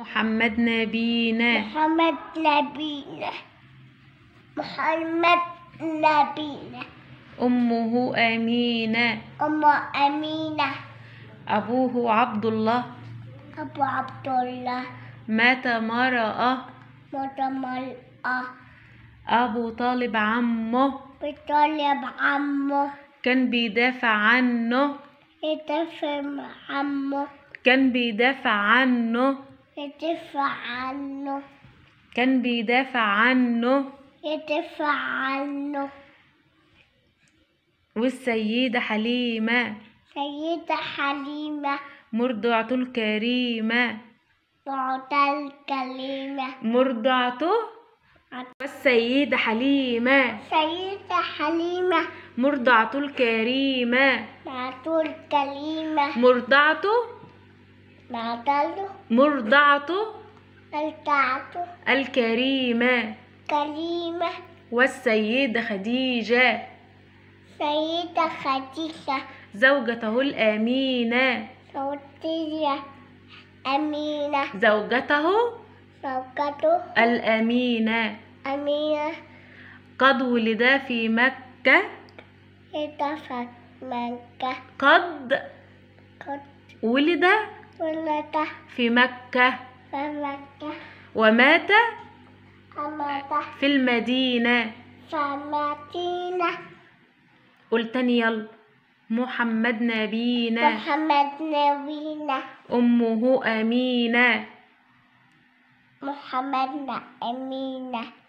محمد نبينا محمد نبينا محمد نبينا أمه أمينة أمه أمينة أبوه عبد الله أبو عبد الله مات مرأة مات مرأة أبو طالب عمه أبو طالب عمه كان بيدافع عنه يدافع عمه كان بيدافع عنه يدافع عنه كان بيدافع عنه يدافع عنه والسيدة حليمة سيدة حليمة مرضعة الكريمة مرضعة الكريمة مرضعته والسيدة حليمة سيدة حليمة مرضعة الكريمة مرضعة الكريمة مرضعته مرضعته مرضعته الكريمة كريمة والسيدة خديجة سيدة خديجة زوجته الأمينة زوجته أمينة زوجته زوجته الأمينة أمينة قد ولد في مكة قد ولد ومات في مكة في مكة ومات ومات في المدينة في المدينة قول تاني يلا محمد نبينا محمد نبينا أمه أمينة محمد أمينة